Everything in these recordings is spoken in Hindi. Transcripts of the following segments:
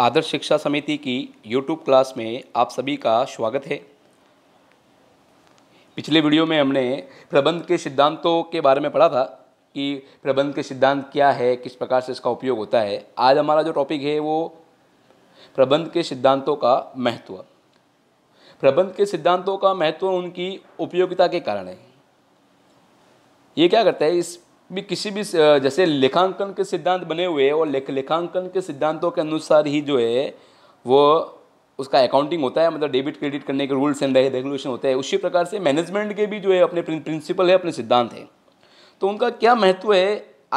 आदर्श शिक्षा समिति की यूट्यूब क्लास में आप सभी का स्वागत है पिछले वीडियो में हमने प्रबंध के सिद्धांतों के बारे में पढ़ा था कि प्रबंध के सिद्धांत क्या है किस प्रकार से इसका उपयोग होता है आज हमारा जो टॉपिक है वो प्रबंध के सिद्धांतों का महत्व प्रबंध के सिद्धांतों का महत्व उनकी उपयोगिता के कारण है ये क्या करता है इस भी किसी भी जैसे लेखांकन के सिद्धांत बने हुए और लेख लेखांकन के सिद्धांतों के अनुसार ही जो है वो उसका अकाउंटिंग होता है मतलब डेबिट क्रेडिट करने के रूल्स एंड रेगुलेशन होते हैं उसी प्रकार से मैनेजमेंट के भी जो है अपने प्रिंसिपल है अपने सिद्धांत है तो उनका क्या महत्व है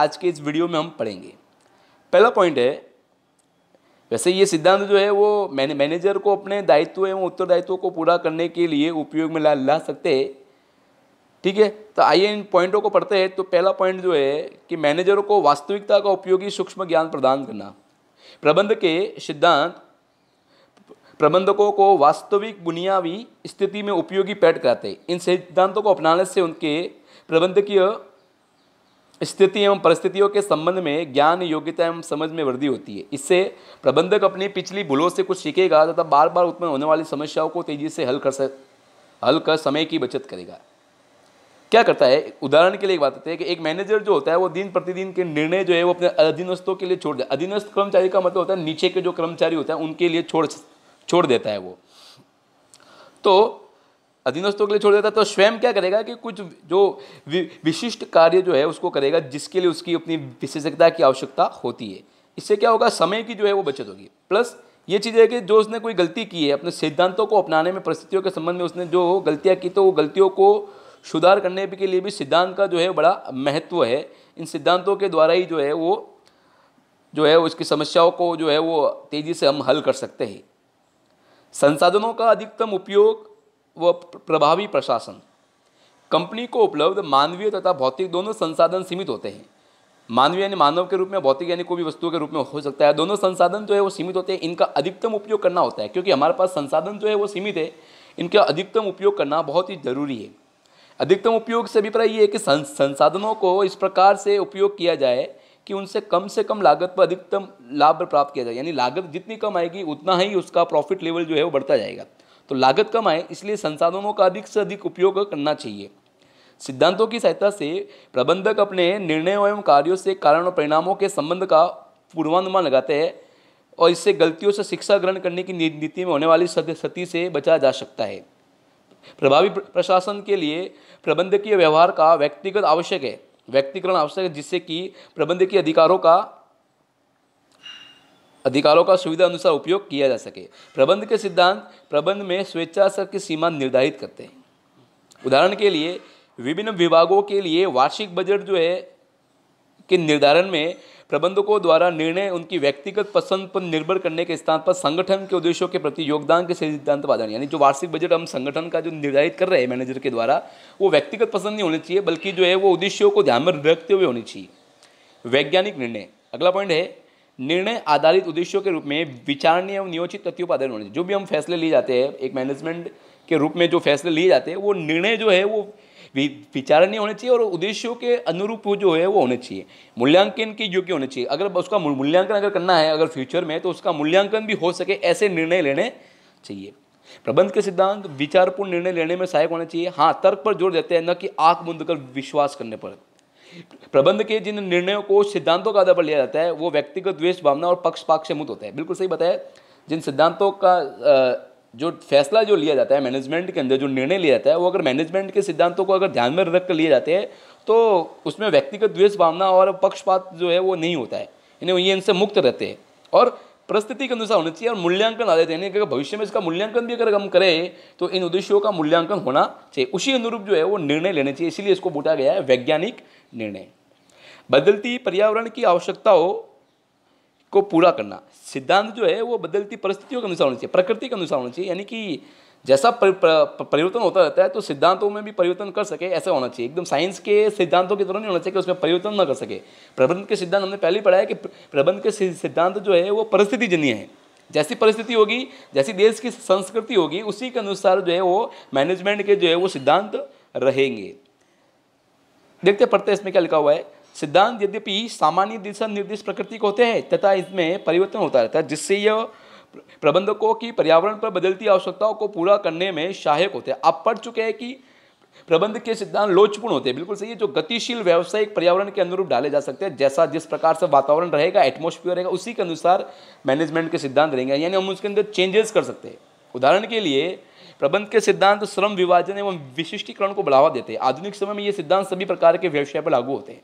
आज के इस वीडियो में हम पढ़ेंगे पहला पॉइंट है वैसे ये सिद्धांत जो है वो मैनेजर को अपने दायित्व एवं उत्तरदायित्व को पूरा करने के लिए उपयोग में ला ला सकते हैं ठीक है तो आइए इन पॉइंटों को पढ़ते हैं तो पहला पॉइंट जो है कि मैनेजरों को वास्तविकता का उपयोगी सूक्ष्म ज्ञान प्रदान करना प्रबंध के सिद्धांत प्रबंधकों को वास्तविक बुनियादी स्थिति में उपयोगी पैट कराते हैं इन सिद्धांतों को अपनाने से उनके प्रबंधकीय स्थिति एवं परिस्थितियों के संबंध में ज्ञान योग्यता एवं समझ में वृद्धि होती है इससे प्रबंधक अपनी पिछली भूलों से कुछ सीखेगा तथा बार बार उत्पन्न होने वाली समस्याओं को तेजी से हल कर सक हल कर समय की बचत करेगा क्या करता है उदाहरण के लिए एक बात होती है कि एक मैनेजर जो होता है वो दिन प्रतिदिन के निर्णय जो है वो अपने अधीनस्थों के लिए छोड़ दे अधीनस्थ कर्मचारी का मतलब होता है नीचे के जो कर्मचारी होता है उनके लिए छोड़ छोड़ देता है वो तो अधीनस्थों के लिए छोड़ देता है तो स्वयं क्या करेगा कि कुछ जो विशिष्ट कार्य जो है उसको करेगा जिसके लिए उसकी अपनी विशेषज्ञता की आवश्यकता होती है इससे क्या होगा समय की जो है वो बचत होगी प्लस ये चीज़ है कि जो उसने कोई गलती की है अपने सिद्धांतों को अपनाने में परिस्थितियों के संबंध में उसने जो गलतियाँ की तो वो गलतियों को सुधार करने के लिए भी सिद्धांत का जो है बड़ा महत्व है इन सिद्धांतों के द्वारा ही जो है वो जो है उसकी समस्याओं को जो है वो तेज़ी से हम हल कर सकते हैं संसाधनों का अधिकतम उपयोग व प्रभावी प्रशासन कंपनी को उपलब्ध मानवीय तथा भौतिक दोनों संसाधन सीमित होते हैं मानवीय यानी मानव के रूप में भौतिक यानी कोई भी वस्तु के रूप में हो सकता है दोनों संसाधन जो है वो सीमित होते हैं इनका अधिकतम उपयोग करना होता है क्योंकि हमारे पास संसाधन जो है वो सीमित है इनका अधिकतम उपयोग करना बहुत ही ज़रूरी है अधिकतम उपयोग से अभिप्राय ये है कि संसाधनों को इस प्रकार से उपयोग किया जाए कि उनसे कम से कम लागत पर अधिकतम लाभ प्राप्त किया जाए यानी लागत जितनी कम आएगी उतना ही उसका प्रॉफिट लेवल जो है वो बढ़ता जाएगा तो लागत कम आए इसलिए संसाधनों का अधिक से अधिक उपयोग करना चाहिए सिद्धांतों की सहायता से प्रबंधक अपने निर्णयों एवं कार्यों से कारण और परिणामों के संबंध का पूर्वानुमान लगाते हैं और इससे गलतियों से शिक्षा ग्रहण करने की नीति में होने वाली सती से बचा जा सकता है प्रभावी प्रशासन के लिए प्रबंधकीय व्यवहार का व्यक्तिगत आवश्यक है व्यक्तिकरण आवश्यक है जिससे कि प्रबंधकीय अधिकारों का अधिकारों का सुविधा अनुसार उपयोग किया जा सके प्रबंध के सिद्धांत प्रबंध में स्वेच्छासर की सीमा निर्धारित करते हैं उदाहरण के लिए विभिन्न विभागों के लिए वार्षिक बजट जो है के निर्धारण में प्रबंधकों द्वारा निर्णय उनकी व्यक्तिगत पसंद पर निर्भर करने के स्थान पर संगठन के उद्देश्यों के प्रति योगदान के सिद्धांतवादन यानी जो वार्षिक बजट हम संगठन का जो निर्धारित कर रहे हैं मैनेजर के द्वारा वो व्यक्तिगत पसंद नहीं होनी चाहिए बल्कि जो है वो उद्देश्यों को ध्यान में रखते हुए होनी चाहिए वैज्ञानिक निर्णय अगला पॉइंट है निर्णय आधारित उद्देश्यों के रूप में विचारणीय एवं नियोजित तथ्यों पर आधारित होने चाहिए जो भी हम फैसले लिए जाते हैं एक मैनेजमेंट के रूप में जो फैसले लिए जाते हैं वो निर्णय जो है वो विचार नहीं होने चाहिए और उद्देश्यों के अनुरूप जो है वो होने चाहिए मूल्यांकन के योग्य होने चाहिए अगर उसका मूल्यांकन अगर करना है अगर फ्यूचर में तो उसका मूल्यांकन भी हो सके ऐसे निर्णय लेने चाहिए प्रबंध के सिद्धांत विचारपूर्ण निर्णय लेने में सहायक होने चाहिए हाँ तर्क पर जोर देते हैं न कि आंख बूंद कर विश्वास करने पर प्रबंध के जिन निर्णयों को सिद्धांतों के आधार पर लिया जाता है वो व्यक्तिगत द्वेष भावना और पक्षपात से मुक्त होता है बिल्कुल सही बताया जिन सिद्धांतों का आ, जो फैसला जो लिया जाता है मैनेजमेंट के अंदर जो निर्णय लिया जाता है वो अगर मैनेजमेंट के सिद्धांतों को अगर ध्यान में रख कर लिए जाते हैं तो उसमें व्यक्तिगत द्वेष भावना और पक्षपात जो है वो नहीं होता है यानी ये इनसे मुक्त रहते हैं और परिस्थिति के अनुसार होना चाहिए और मूल्यांकन आ जाते हैं अगर भविष्य में इसका मूल्यांकन भी अगर हम करें तो इन उद्देश्यों का मूल्यांकन होना चाहिए उसी अनुरूप जो है वो निर्णय लेने चाहिए इसीलिए इसको बोटा गया है वैज्ञानिक निर्णय बदलती पर्यावरण की आवश्यकताओं को पूरा करना सिद्धांत जो है वो बदलती परिस्थितियों के अनुसार होना चाहिए प्रकृति के अनुसार होना चाहिए यानी कि जैसा परिवर्तन होता रहता है तो सिद्धांतों में भी परिवर्तन कर सके ऐसा होना चाहिए एकदम साइंस के सिद्धांतों की तरह नहीं होना चाहिए कि उसमें परिवर्तन ना कर सके प्रबंध के सिद्धांत हमने पहले पढ़ा है कि प्रबंध के सिद्धांत जो है वो परिस्थिति जन्य है जैसी परिस्थिति होगी जैसी देश की संस्कृति होगी उसी के अनुसार जो है वो मैनेजमेंट के जो है वो सिद्धांत रहेंगे देखते पढ़ते इसमें क्या लिखा हुआ है सिद्धांत यद्यपि सामान्य दिशा निर्देश प्रकृति को होते हैं तथा इसमें परिवर्तन होता रहता है जिससे यह प्रबंधकों की पर्यावरण पर बदलती आवश्यकताओं को पूरा करने में सहायक होते हैं आप पढ़ चुके हैं कि प्रबंध के सिद्धांत लोचपूर्ण होते हैं बिल्कुल सही है जो गतिशील व्यावसायिक पर्यावरण के अनुरूप डाले जा सकते हैं जैसा जिस प्रकार से वातावरण रहेगा एटमोस्फियर रहेगा उसी के अनुसार मैनेजमेंट के सिद्धांत रहेंगे यानी हम उसके अंदर चेंजेस कर सकते हैं उदाहरण के लिए प्रबंध के सिद्धांत श्रम विभाजन एवं विशिष्टीकरण को बढ़ावा देते हैं आधुनिक समय में ये सिद्धांत सभी प्रकार के व्यवसाय पर लागू होते हैं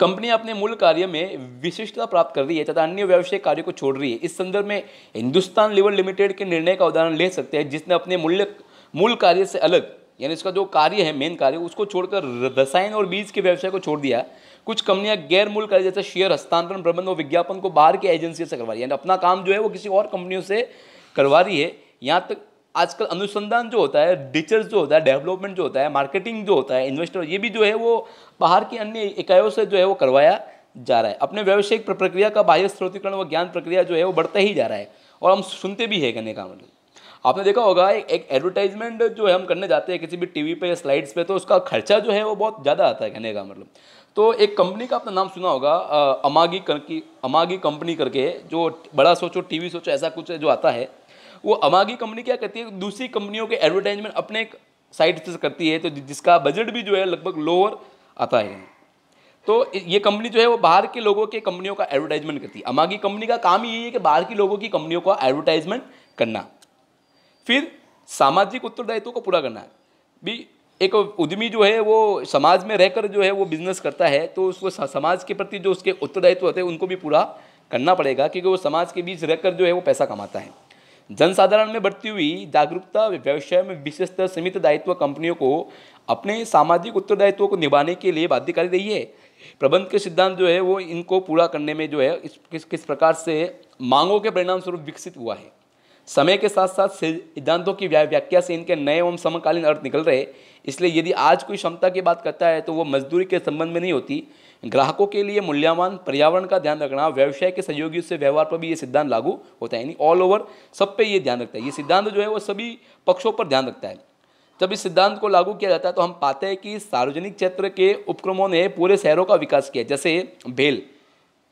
कंपनी अपने मूल कार्य में विशिष्टता प्राप्त कर रही है तथा अन्य व्यवसायिक कार्य को छोड़ रही है इस संदर्भ में हिंदुस्तान लेवल लिमिटेड के निर्णय का उदाहरण ले सकते हैं जिसने अपने मूल्य मूल कार्य से अलग यानी इसका जो कार्य है मेन कार्य उसको छोड़कर रसायन और बीज के व्यवसाय को छोड़ दिया कुछ कंपनियां गैर मूल कार्य जैसे शेयर हस्तांतरण प्रबंध और विज्ञापन को बाहर की एजेंसियों से करवा रही है यानी अपना काम जो है वो किसी और कंपनियों से करवा रही है यहाँ तक आजकल अनुसंधान जो होता है रिसर्च जो होता है डेवलपमेंट जो होता है मार्केटिंग जो होता है इन्वेस्टर ये भी जो है वो बाहर की अन्य इकाइयों से जो है वो करवाया जा रहा है अपने व्यावसायिक प्रक्रिया का बाह्य स्रोतिकरण व ज्ञान प्रक्रिया जो है वो बढ़ता ही जा रहा है और हम सुनते भी है कहने का मतलब आपने देखा होगा एक एडवर्टाइजमेंट जो है हम करने जाते हैं किसी भी टी वी स्लाइड्स पे तो उसका खर्चा जो है वो बहुत ज़्यादा आता है कहने का मतलब तो एक कंपनी का आपने नाम सुना होगा अमागी करके अमागी कंपनी करके जो बड़ा सोचो वी सोचो ऐसा कुछ जो आता है वो अमागी कंपनी क्या करती है दूसरी कंपनियों के एडवर्टाइजमेंट अपने साइट से करती है तो जिसका बजट भी जो है लगभग लोअर आता है तो ये कंपनी जो है वो बाहर के लोगों के कंपनियों का एडवर्टाइजमेंट करती है अमागी कंपनी का काम यही है कि बाहर के लोगों की कंपनियों का एडवर्टाइजमेंट करना फिर सामाजिक उत्तरदायित्व को पूरा करना भी एक उद्यमी जो है वो समाज में रहकर जो है वो बिजनेस करता है तो उसको समाज के प्रति जो उसके उत्तरदायित्व होते हैं उनको भी पूरा करना पड़ेगा क्योंकि वो समाज के बीच रहकर जो है वो पैसा कमाता है जनसाधारण में बढ़ती हुई जागरूकता व्यवसाय में विशेषतः सीमित दायित्व कंपनियों को अपने सामाजिक उत्तरदायित्व को निभाने के लिए बाध्यकारी रही है प्रबंध के सिद्धांत जो है वो इनको पूरा करने में जो है इस किस किस प्रकार से मांगों के परिणाम स्वरूप विकसित हुआ है समय के साथ साथ सिद्धांतों की व्याख्या से इनके नए एवं समकालीन अर्थ निकल रहे इसलिए यदि आज कोई क्षमता की बात करता है तो वो मजदूरी के संबंध में नहीं होती ग्राहकों के लिए मूल्यवान पर्यावरण का ध्यान रखना व्यवसाय के सहयोगी से व्यवहार पर भी ये सिद्धांत लागू होता है यानी ऑल ओवर सब पे ये ध्यान रखता है ये सिद्धांत जो है वो सभी पक्षों पर ध्यान रखता है जब इस सिद्धांत को लागू किया जाता है तो हम पाते हैं कि सार्वजनिक क्षेत्र के उपक्रमों ने पूरे शहरों का विकास किया जैसे भेल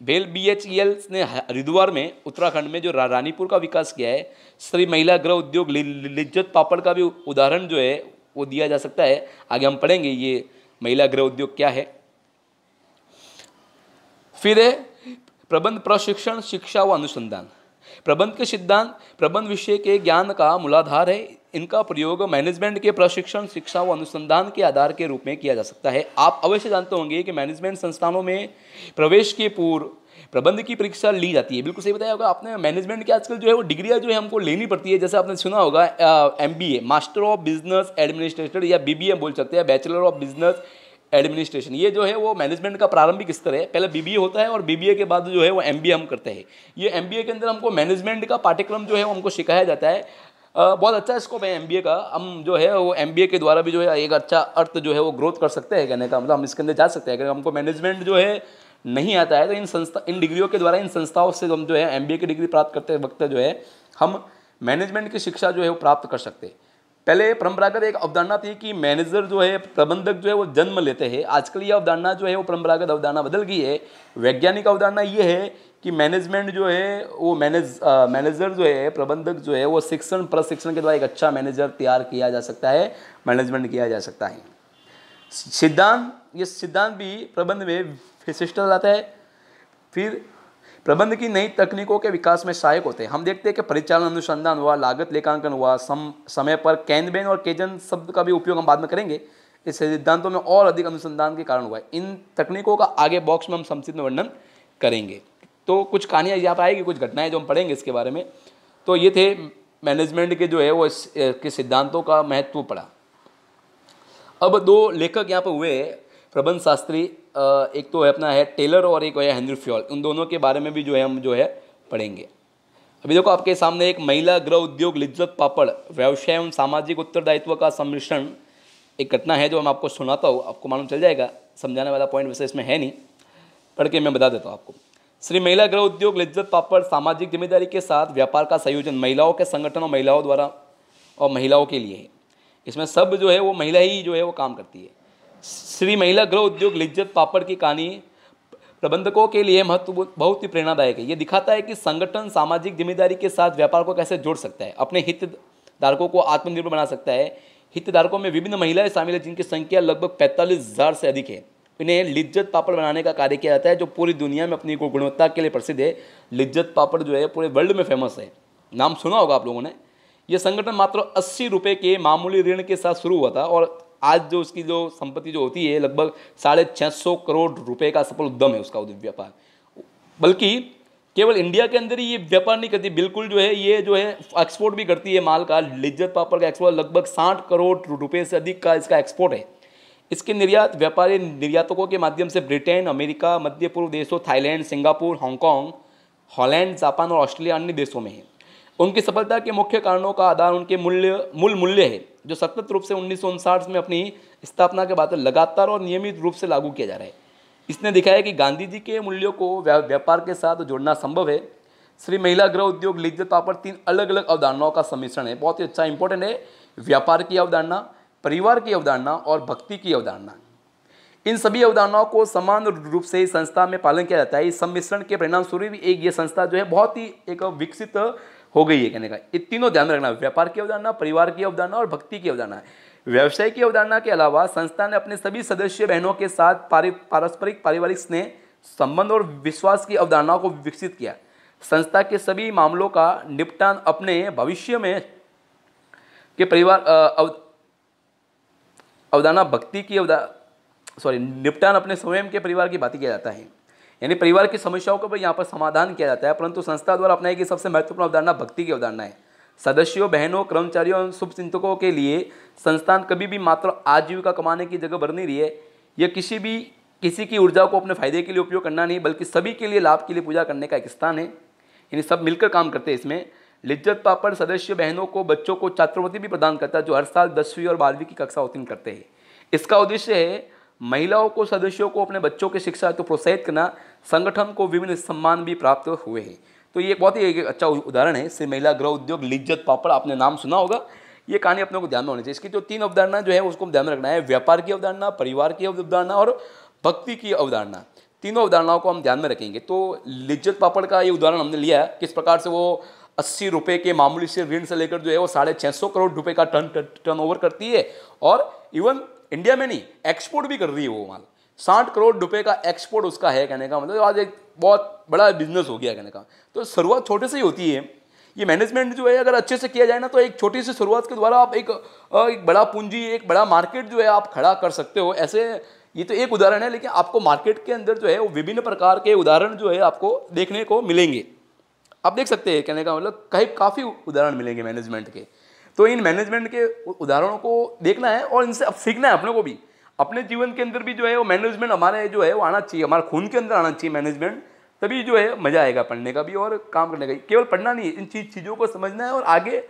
भेल बी एच ई एल ने हरिद्वार में उत्तराखंड में जो रानीपुर का विकास किया है श्री महिला गृह उद्योग लिज्जत पापड़ का भी उदाहरण जो है वो दिया जा सकता है आगे हम पढ़ेंगे ये महिला गृह उद्योग क्या है फिर है प्रबंध प्रशिक्षण शिक्षा व अनुसंधान प्रबंध के सिद्धांत प्रबंध विषय के ज्ञान का मूलाधार है इनका प्रयोग मैनेजमेंट के प्रशिक्षण शिक्षा व अनुसंधान के आधार के रूप में किया जा सकता है आप अवश्य जानते होंगे कि मैनेजमेंट संस्थानों में प्रवेश के पूर्व प्रबंध की परीक्षा ली जाती है बिल्कुल सही बताया होगा आपने मैनेजमेंट की आजकल जो है वो डिग्रियाँ जो है हमको लेनी पड़ती है जैसे आपने सुना होगा M B A master of business administrator या बी बी एम बोल सकते हैं बैचलर ऑफ बिजनेस एडमिनिस्ट्रेशन ये जो है वो मैनेजमेंट का प्रारंभिक स्तर है पहले बीबीए होता है और बीबीए के बाद जो है वो एमबीए हम करते हैं ये एमबीए के अंदर हमको मैनेजमेंट का पाठ्यक्रम जो है वो हमको सिखाया जाता है आ, बहुत अच्छा स्कोप है एमबीए का हम जो है वो एमबीए के द्वारा भी जो है एक अच्छा अर्थ जो है वो ग्रोथ कर सकते हैं कहने का मतलब हम इसके अंदर जा सकते हैं अगर हमको मैनेजमेंट जो है नहीं आता है तो इन संस्था इन डिग्रियों के द्वारा इन संस्थाओं से हम जो है एम की डिग्री प्राप्त करते वक्त जो है हम मैनेजमेंट की शिक्षा जो है वो प्राप्त कर सकते हैं पहले परंपरागत एक अवधारणा थी कि मैनेजर जो है प्रबंधक जो है वो जन्म लेते हैं आजकल ये अवधारणा जो है वो परंपरागत अवधारणा बदल गई है वैज्ञानिक अवधारणा ये है कि मैनेजमेंट जो है वो मैनेज मैनेजर जो है प्रबंधक जो है वो शिक्षण प्रशिक्षण के द्वारा एक अच्छा मैनेजर तैयार किया जा सकता है मैनेजमेंट किया जा सकता है सिद्धांत ये सिद्धांत भी प्रबंध में विशिष्टता लाता है फिर प्रबंध की नई तकनीकों के विकास में सहायक होते हैं हम देखते हैं कि परिचालन अनुसंधान हुआ लागत लेखांकन हुआ सम समय पर कैनबेन और केजन शब्द का भी उपयोग हम बाद में करेंगे इस सिद्धांतों में और अधिक अनुसंधान के कारण हुआ है इन तकनीकों का आगे बॉक्स में हम संक्षिप्त वर्णन करेंगे तो कुछ कहानियाँ यहाँ पर आएगी कुछ घटनाएँ जो हम पढ़ेंगे इसके बारे में तो ये थे मैनेजमेंट के जो है वो के सिद्धांतों का महत्व पड़ा अब दो लेखक यहाँ पर हुए प्रबंध शास्त्री एक तो है अपना है टेलर और एक है हेनरी फ्योल उन दोनों के बारे में भी जो है हम जो है पढ़ेंगे अभी देखो आपके सामने एक महिला गृह उद्योग लिज्जत पापड़ व्यवसाय एवं सामाजिक उत्तरदायित्व का सम्मिश्रण एक घटना है जो मैं आपको सुनाता हूँ आपको मालूम चल जाएगा समझाने वाला पॉइंट वैसे इसमें है नहीं पढ़ के मैं बता देता हूँ आपको श्री महिला गृह उद्योग लिज्जत पापड़ सामाजिक जिम्मेदारी के साथ व्यापार का संयोजन महिलाओं के संगठन और महिलाओं द्वारा और महिलाओं के लिए है इसमें सब जो है वो महिला ही जो है वो काम करती है श्री महिला गृह उद्योग लिज्जत पापड़ की कहानी प्रबंधकों के लिए महत्वपूर्ण बहुत ही प्रेरणादायक है ये दिखाता है कि संगठन सामाजिक जिम्मेदारी के साथ व्यापार को कैसे जोड़ सकता है अपने हितधारकों को आत्मनिर्भर बना सकता है हितधारकों में विभिन्न महिलाएं शामिल है जिनकी संख्या लगभग पैंतालीस हज़ार से अधिक है इन्हें लिज्जत पापड़ बनाने का कार्य किया जाता है जो पूरी दुनिया में अपनी गुणवत्ता के लिए प्रसिद्ध है लिज्जत पापड़ जो है पूरे वर्ल्ड में फेमस है नाम सुना होगा आप लोगों ने यह संगठन मात्र अस्सी रुपये के मामूली ऋण के साथ शुरू हुआ था और आज जो उसकी जो संपत्ति जो होती है लगभग साढ़े छः सौ करोड़ रुपए का सफल उद्यम है उसका व्यापार बल्कि केवल इंडिया के अंदर ही ये व्यापार नहीं करती बिल्कुल जो है ये जो है एक्सपोर्ट भी करती है माल का लिज्जत पापड़ का एक्सपोर्ट लगभग साठ करोड़ रुपये से अधिक का इसका एक्सपोर्ट है इसके निर्यात व्यापारी निर्यातकों के माध्यम से ब्रिटेन अमेरिका मध्य पूर्व देशों Thailand Singapore Hong Kong Holland Japan और ऑस्ट्रेलिया अन्य देशों में है उनकी सफलता के मुख्य कारणों का आधार उनके मूल्य मूल मूल्य है जो सतत रूप से उन्नीस में अपनी स्थापना के बाद लगातार और नियमित रूप से लागू किया जा रहा है इसने दिखाया कि गांधी जी के मूल्यों को व्यापार के साथ जोड़ना संभव है श्री महिला गृह उद्योग लिख देता पर तीन अलग अलग अवधारणाओं का सम्मिश्रण है बहुत ही अच्छा इंपॉर्टेंट है व्यापार की अवधारणा परिवार की अवधारणा और भक्ति की अवधारणा इन सभी अवधारणाओं को समान रूप से संस्था में पालन किया जाता है इस सम्मिश्रण के परिणाम स्वरूप एक ये संस्था जो है बहुत ही एक विकसित हो गई है कहने का ये तीनों ध्यान रखना व्यापार की अवधारणा परिवार की अवधारणा और भक्ति की अवधारणा व्यवसाय की अवधारणा के अलावा संस्था ने अपने सभी सदस्य बहनों के साथ पारस्परिक पारिवारिक स्नेह संबंध और विश्वास की अवधारणाओं को विकसित किया संस्था के सभी मामलों का निपटान अपने भविष्य में के परिवार अवधारणा भक्ति की अवधा सॉरी निपटान अपने स्वयं के परिवार की बात किया जाता है यानी परिवार की समस्याओं का भी यहाँ पर समाधान किया जाता है परंतु संस्था द्वारा अपनाई गई सबसे महत्वपूर्ण अवधारणा भक्ति की अवधारणा है सदस्यों बहनों कर्मचारियों शुभ शुभचिंतकों के लिए संस्थान कभी भी मात्र आजीविका कमाने की जगह भर नहीं रही है यह किसी भी किसी की ऊर्जा को अपने फायदे के लिए उपयोग करना नहीं बल्कि सभी के लिए लाभ के लिए पूजा करने का एक स्थान है यानी सब मिलकर काम करते हैं इसमें लिज्जत पापड़ सदस्य बहनों को बच्चों को छात्रवृत्ति भी प्रदान करता है जो हर साल दसवीं और बारहवीं की कक्षा उत्तीर्ण करते हैं इसका उद्देश्य है महिलाओं को सदस्यों को अपने बच्चों की शिक्षा को तो प्रोत्साहित करना संगठन को विभिन्न सम्मान भी प्राप्त हुए हैं तो ये बहुत ही एक अच्छा उदाहरण है इससे महिला गृह उद्योग लिज्जत पापड़ आपने नाम सुना होगा ये कहानी अपने को ध्यान में होनी चाहिए इसकी जो तीन अवधारणा जो है उसको ध्यान में रखना है व्यापार की अवधारणा परिवार की अवधारणा और भक्ति की अवधारणा तीनों अवधारणाओं को हम ध्यान में रखेंगे तो लिज्जत पापड़ का ये उदाहरण हमने लिया है किस प्रकार से वो अस्सी रुपये के मामूली से ऋण से लेकर जो है वो साढ़े छः सौ करोड़ रुपए का टर्न टर्न ओवर करती है और इवन इंडिया में नहीं एक्सपोर्ट भी कर रही है वो माल साठ करोड़ रुपए का एक्सपोर्ट उसका है कहने का मतलब आज एक बहुत बड़ा बिजनेस हो गया कहने का तो शुरुआत छोटे से ही होती है ये मैनेजमेंट जो है अगर अच्छे से किया जाए ना तो एक छोटी सी शुरुआत के द्वारा आप एक एक बड़ा पूंजी एक बड़ा मार्केट जो है आप खड़ा कर सकते हो ऐसे ये तो एक उदाहरण है लेकिन आपको मार्केट के अंदर जो है वो विभिन्न प्रकार के उदाहरण जो है आपको देखने को मिलेंगे आप देख सकते हैं कहने का मतलब कहीं काफ़ी उदाहरण मिलेंगे मैनेजमेंट के तो इन मैनेजमेंट के उदाहरणों को देखना है और इनसे अब सीखना है अपने को भी अपने जीवन के अंदर भी जो है वो मैनेजमेंट हमारे जो है वो आना चाहिए हमारे खून के अंदर आना चाहिए मैनेजमेंट तभी जो है मज़ा आएगा पढ़ने का भी और काम करने का केवल पढ़ना नहीं इन चीज चीज़ों को समझना है और आगे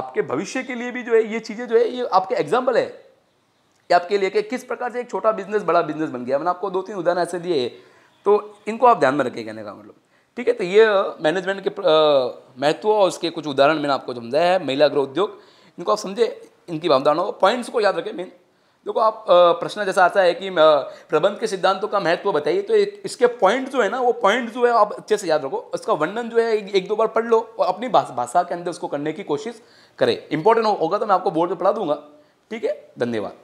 आपके भविष्य के लिए भी जो है ये चीज़ें जो है ये आपके एग्जाम्पल है कि आपके लिए कि किस प्रकार से एक छोटा बिजनेस बड़ा बिजनेस बन गया मैंने आपको दो तीन उदाहरण ऐसे दिए तो इनको आप ध्यान में रखें कहने का मतलब ठीक है तो ये मैनेजमेंट के महत्व और उसके कुछ उदाहरण मैंने आपको समझाया है महिला गृह उद्योग इनको आप समझे इनकी भावधारणा पॉइंट्स को याद रखें मेन देखो आप प्रश्न जैसा आता है कि प्रबंध के सिद्धांतों का महत्व बताइए तो इसके पॉइंट जो है ना वो पॉइंट जो है आप अच्छे से याद रखो इसका वर्णन जो है एक दो बार पढ़ लो और अपनी भाषा के अंदर उसको करने की कोशिश करें इंपॉर्टेंट होगा तो मैं आपको बोर्ड पर पढ़ा दूंगा ठीक है धन्यवाद